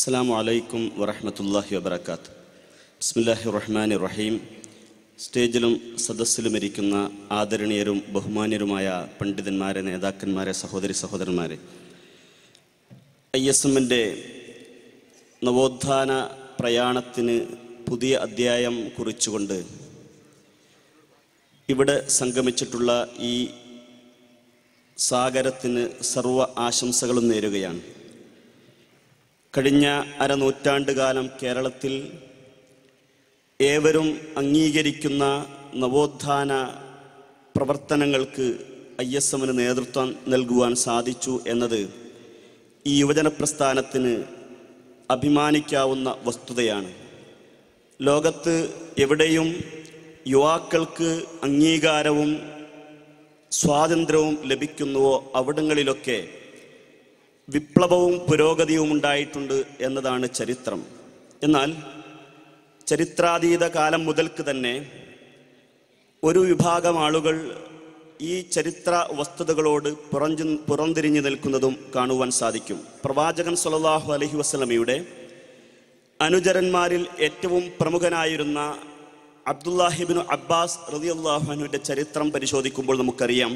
അസ്സാം വലൈക്കും വറഹമത്തല്ലാഹി വബർക്കാത്ത് ബിസ്മില്ലാഹി റഹ്മാൻ റഹീം സ്റ്റേജിലും സദസ്സിലും ഇരിക്കുന്ന ആദരണീയരും ബഹുമാന്യരുമായ പണ്ഡിതന്മാരെ നേതാക്കന്മാരെ സഹോദരി സഹോദരന്മാരെ ഐ എസ് എമ്മിൻ്റെ നവോത്ഥാന പ്രയാണത്തിന് പുതിയ അധ്യായം കുറിച്ചുകൊണ്ട് ഇവിടെ സംഗമിച്ചിട്ടുള്ള ഈ സാഗരത്തിന് സർവ ആശംസകളും നേരുകയാണ് കഴിഞ്ഞ അരനൂറ്റാണ്ട് കാലം കേരളത്തിൽ ഏവരും അംഗീകരിക്കുന്ന നവോത്ഥാന പ്രവർത്തനങ്ങൾക്ക് ഐ എസ് എമ്മിന് നേതൃത്വം നൽകുവാൻ സാധിച്ചു എന്നത് ഈ യുവജന പ്രസ്ഥാനത്തിന് അഭിമാനിക്കാവുന്ന വസ്തുതയാണ് ലോകത്ത് എവിടെയും യുവാക്കൾക്ക് അംഗീകാരവും സ്വാതന്ത്ര്യവും ലഭിക്കുന്നുവോ അവിടങ്ങളിലൊക്കെ വിപ്ലവവും പുരോഗതിയും ഉണ്ടായിട്ടുണ്ട് എന്നതാണ് ചരിത്രം എന്നാൽ ചരിത്രാതീത കാലം മുതൽക്ക് തന്നെ ഒരു വിഭാഗം ആളുകൾ ഈ ചരിത്ര വസ്തുതകളോട് പുറഞ്ചു പുറംതിരിഞ്ഞു നിൽക്കുന്നതും കാണുവാൻ സാധിക്കും പ്രവാചകൻ സൊല്ലാഹു അലഹി വസ്ലമിയുടെ അനുചരന്മാരിൽ ഏറ്റവും പ്രമുഖനായിരുന്ന അബ്ദുല്ലാഹിബിൻ അബ്ബാസ് അള്ളാഹുനുവിൻ്റെ ചരിത്രം പരിശോധിക്കുമ്പോൾ നമുക്കറിയാം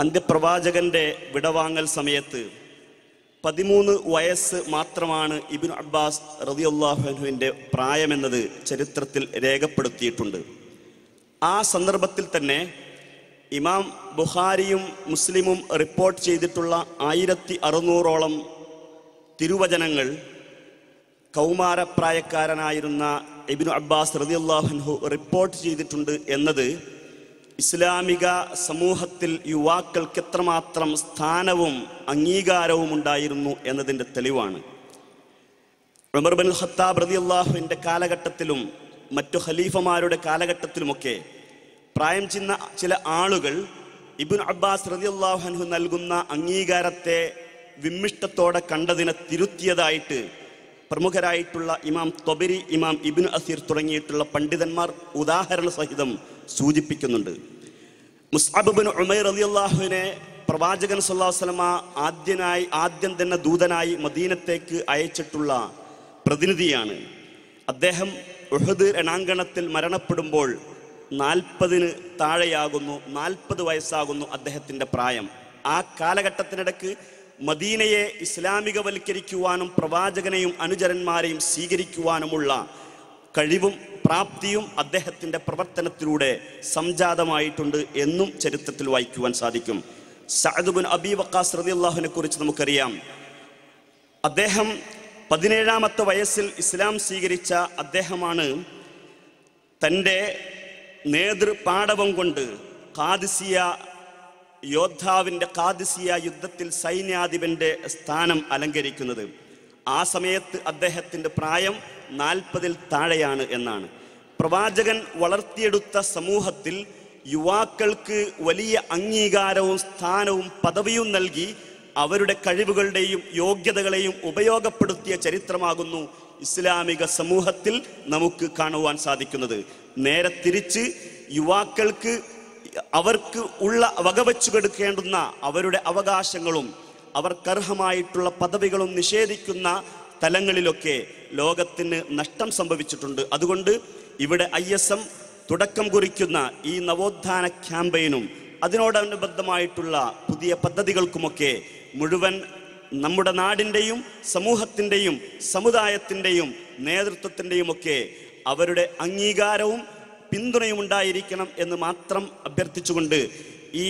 അന്ത്യപ്രവാചകൻ്റെ വിടവാങ്ങൽ സമയത്ത് പതിമൂന്ന് വയസ്സ് മാത്രമാണ് ഇബിൻ അബ്ബാസ് റതിയുല്ലാഹുവിൻ്റെ പ്രായമെന്നത് ചരിത്രത്തിൽ രേഖപ്പെടുത്തിയിട്ടുണ്ട് ആ സന്ദർഭത്തിൽ തന്നെ ഇമാം ബുഹാരിയും മുസ്ലിമും റിപ്പോർട്ട് ചെയ്തിട്ടുള്ള ആയിരത്തി അറുന്നൂറോളം തിരുവചനങ്ങൾ കൗമാരപ്രായക്കാരനായിരുന്ന ഇബിനു അബ്ബാസ് റതിയുല്ലാഹുഹു റിപ്പോർട്ട് ചെയ്തിട്ടുണ്ട് എന്നത് ഇസ്ലാമിക സമൂഹത്തിൽ യുവാക്കൾക്ക് എത്രമാത്രം സ്ഥാനവും അംഗീകാരവും ഉണ്ടായിരുന്നു എന്നതിൻ്റെ തെളിവാണ് ഉമർ ബിൻ ഖത്താബ് റതി അള്ളാഹുവിൻ്റെ കാലഘട്ടത്തിലും മറ്റു ഖലീഫമാരുടെ കാലഘട്ടത്തിലുമൊക്കെ പ്രായം ചെന്ന ചില ആളുകൾ ഇബിൻ അബ്ബാസ് റതി അള്ളാഹുഹു നൽകുന്ന അംഗീകാരത്തെ വിമ്മിഷ്ടത്തോടെ കണ്ടതിനെ തിരുത്തിയതായിട്ട് പ്രമുഖരായിട്ടുള്ള ഇമാം തൊബരി ഇമാം ഇബിൻ അസീർ തുടങ്ങിയിട്ടുള്ള പണ്ഡിതന്മാർ ഉദാഹരണ സഹിതം സൂചിപ്പിക്കുന്നുണ്ട് മുസ്അബിൻ ഉമൈർ അലി അള്ളാഹുവിനെ പ്രവാചകൻ സല്ലാസ്ലമ ആദ്യനായി ആദ്യം തന്നെ ദൂതനായി മദീനത്തേക്ക് അയച്ചിട്ടുള്ള പ്രതിനിധിയാണ് അദ്ദേഹം ഉഹദ് രണാങ്കണത്തിൽ മരണപ്പെടുമ്പോൾ നാൽപ്പതിന് താഴെയാകുന്നു നാൽപ്പത് വയസ്സാകുന്നു അദ്ദേഹത്തിൻ്റെ പ്രായം ആ കാലഘട്ടത്തിനിടക്ക് മദീനയെ ഇസ്ലാമികവൽക്കരിക്കുവാനും പ്രവാചകനെയും അനുചരന്മാരെയും സ്വീകരിക്കുവാനുമുള്ള കഴിവും പ്രാപ്തിയും അദ്ദേഹത്തിൻ്റെ പ്രവർത്തനത്തിലൂടെ സംജാതമായിട്ടുണ്ട് എന്നും ചരിത്രത്തിൽ വായിക്കുവാൻ സാധിക്കും സഹദുബുൻ അബി വക്കാസ് റതി അള്ളാഹുവിനെ കുറിച്ച് നമുക്കറിയാം അദ്ദേഹം പതിനേഴാമത്തെ വയസ്സിൽ ഇസ്ലാം സ്വീകരിച്ച അദ്ദേഹമാണ് തൻ്റെ നേതൃപാടവം കൊണ്ട് കാദിസിയ യോദ്ധാവിൻ്റെ കാദിസിയ യുദ്ധത്തിൽ സൈന്യാധിപൻ്റെ സ്ഥാനം അലങ്കരിക്കുന്നത് ആ സമയത്ത് അദ്ദേഹത്തിൻ്റെ പ്രായം നാൽപ്പതിൽ താഴെയാണ് എന്നാണ് പ്രവാചകൻ വളർത്തിയെടുത്ത സമൂഹത്തിൽ യുവാക്കൾക്ക് വലിയ അംഗീകാരവും സ്ഥാനവും പദവിയും നൽകി അവരുടെ കഴിവുകളുടെയും യോഗ്യതകളെയും ഉപയോഗപ്പെടുത്തിയ ചരിത്രമാകുന്നു ഇസ്ലാമിക സമൂഹത്തിൽ നമുക്ക് കാണുവാൻ സാധിക്കുന്നത് നേരെ തിരിച്ച് യുവാക്കൾക്ക് അവർക്ക് ഉള്ള വകവച്ചു കൊടുക്കേണ്ടുന്ന അവരുടെ അവകാശങ്ങളും അവർക്കർഹമായിട്ടുള്ള പദവികളും നിഷേധിക്കുന്ന തലങ്ങളിലൊക്കെ ലോകത്തിന് നഷ്ടം സംഭവിച്ചിട്ടുണ്ട് അതുകൊണ്ട് ഇവിടെ ഐ എസ് എം തുടക്കം കുറിക്കുന്ന ഈ നവോത്ഥാന ക്യാമ്പയിനും അതിനോടനുബന്ധമായിട്ടുള്ള പുതിയ പദ്ധതികൾക്കുമൊക്കെ മുഴുവൻ നമ്മുടെ നാടിൻ്റെയും സമൂഹത്തിൻ്റെയും സമുദായത്തിൻ്റെയും നേതൃത്വത്തിൻ്റെയും ഒക്കെ അവരുടെ അംഗീകാരവും പിന്തുണയും ഉണ്ടായിരിക്കണം എന്ന് മാത്രം അഭ്യർത്ഥിച്ചുകൊണ്ട് ഈ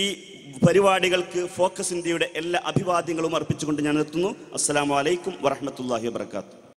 പരിപാടികൾക്ക് ഫോക്കസ് ഇന്ത്യയുടെ എല്ലാ അഭിവാദ്യങ്ങളും അർപ്പിച്ചുകൊണ്ട് ഞാൻ നിർത്തുന്നു അസ്സാം വലൈക്കും വറഹമത്തല്ലാഹി വാത്തു